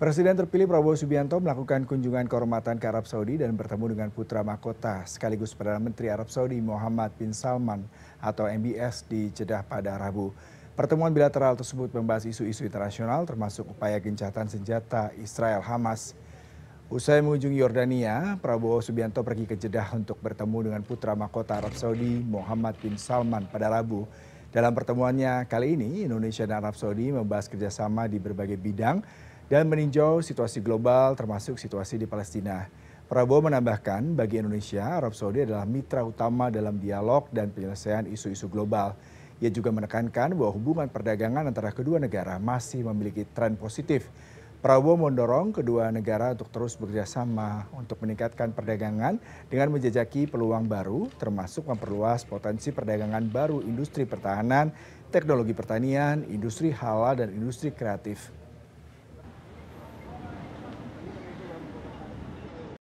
Presiden terpilih Prabowo Subianto melakukan kunjungan kehormatan ke Arab Saudi dan bertemu dengan putra mahkota sekaligus Perdana Menteri Arab Saudi Muhammad bin Salman atau MBS di Jeddah pada Rabu. Pertemuan bilateral tersebut membahas isu-isu internasional termasuk upaya gencatan senjata Israel Hamas. Usai mengunjungi Yordania, Prabowo Subianto pergi ke Jeddah untuk bertemu dengan putra mahkota Arab Saudi Muhammad bin Salman pada Rabu. Dalam pertemuannya kali ini, Indonesia dan Arab Saudi membahas kerjasama di berbagai bidang dan meninjau situasi global termasuk situasi di Palestina. Prabowo menambahkan, bagi Indonesia, Arab Saudi adalah mitra utama dalam dialog dan penyelesaian isu-isu global. Ia juga menekankan bahwa hubungan perdagangan antara kedua negara masih memiliki tren positif. Prabowo mendorong kedua negara untuk terus bekerjasama untuk meningkatkan perdagangan dengan menjajaki peluang baru, termasuk memperluas potensi perdagangan baru industri pertahanan, teknologi pertanian, industri halal, dan industri kreatif.